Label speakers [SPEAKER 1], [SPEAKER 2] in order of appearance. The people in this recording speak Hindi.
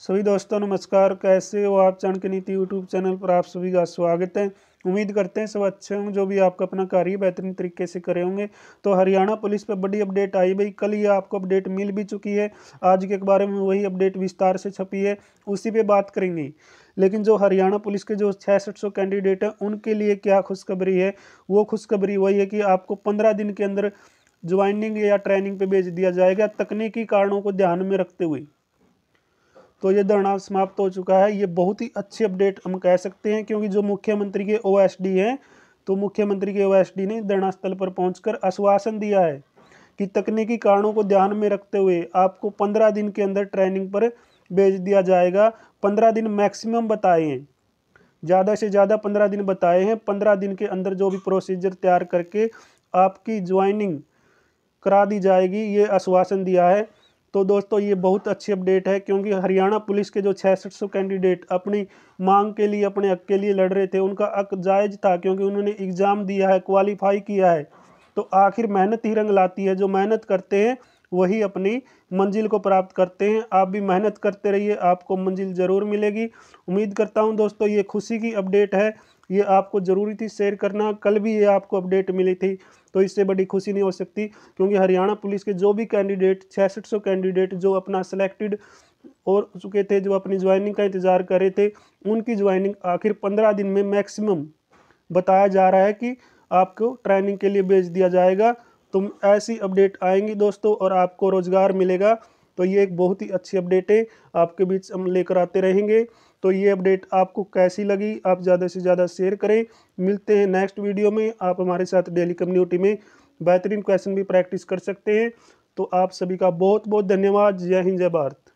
[SPEAKER 1] सभी दोस्तों नमस्कार कैसे हो आप चाणक्य नीति यूट्यूब चैनल पर आप सभी का स्वागत है उम्मीद करते हैं सब अच्छे होंगे जो भी आपका अपना कार्य बेहतरीन तरीके से करे होंगे तो हरियाणा पुलिस पर बड़ी अपडेट आई भाई कल ये आपको अपडेट मिल भी चुकी है आज के बारे में वही अपडेट विस्तार से छपी है उसी पर बात करेंगे लेकिन जो हरियाणा पुलिस के जो छियासठ सौ कैंडिडेट हैं उनके लिए क्या खुशखबरी है वो खुशखबरी वही है कि आपको पंद्रह दिन के अंदर ज्वाइनिंग या ट्रेनिंग पर भेज दिया जाएगा तकनीकी कारणों को ध्यान में रखते हुए तो ये धरना समाप्त हो चुका है ये बहुत ही अच्छी अपडेट हम कह सकते हैं क्योंकि जो मुख्यमंत्री के ओ हैं तो मुख्यमंत्री के ओ ने धरना स्थल पर कर आश्वासन दिया है कि तकनीकी कारणों को ध्यान में रखते हुए आपको पंद्रह दिन के अंदर ट्रेनिंग पर भेज दिया जाएगा पंद्रह दिन मैक्सिमम बताए हैं ज़्यादा से ज़्यादा पंद्रह दिन बताए हैं पंद्रह दिन के अंदर जो भी प्रोसीजर तैयार करके आपकी ज्वाइनिंग करा दी जाएगी ये आश्वासन दिया है तो दोस्तों ये बहुत अच्छी अपडेट है क्योंकि हरियाणा पुलिस के जो छियासठ कैंडिडेट अपनी मांग के लिए अपने हक के लिए लड़ रहे थे उनका हक जायज़ था क्योंकि उन्होंने एग्ज़ाम दिया है क्वालिफाई किया है तो आखिर मेहनत ही रंग लाती है जो मेहनत करते हैं वही अपनी मंजिल को प्राप्त करते हैं आप भी मेहनत करते रहिए आपको मंजिल ज़रूर मिलेगी उम्मीद करता हूँ दोस्तों ये खुशी की अपडेट है ये आपको ज़रूरी थी शेयर करना कल भी ये आपको अपडेट मिली थी तो इससे बड़ी खुशी नहीं हो सकती क्योंकि हरियाणा पुलिस के जो भी कैंडिडेट छियासठ सौ कैंडिडेट जो अपना सेलेक्टेड और चुके थे जो अपनी ज्वाइनिंग का इंतज़ार कर रहे थे उनकी ज्वाइनिंग आखिर पंद्रह दिन में मैक्सिमम बताया जा रहा है कि आपको ट्रेनिंग के लिए भेज दिया जाएगा तुम ऐसी अपडेट आएंगी दोस्तों और आपको रोज़गार मिलेगा तो ये एक बहुत ही अच्छी अपडेट है आपके बीच हम लेकर आते रहेंगे तो ये अपडेट आपको कैसी लगी आप ज़्यादा से ज़्यादा शेयर करें मिलते हैं नेक्स्ट वीडियो में आप हमारे साथ डेली कम्युनिटी में बेहतरीन क्वेश्चन भी प्रैक्टिस कर सकते हैं तो आप सभी का बहुत बहुत धन्यवाद जय हिंद जय भारत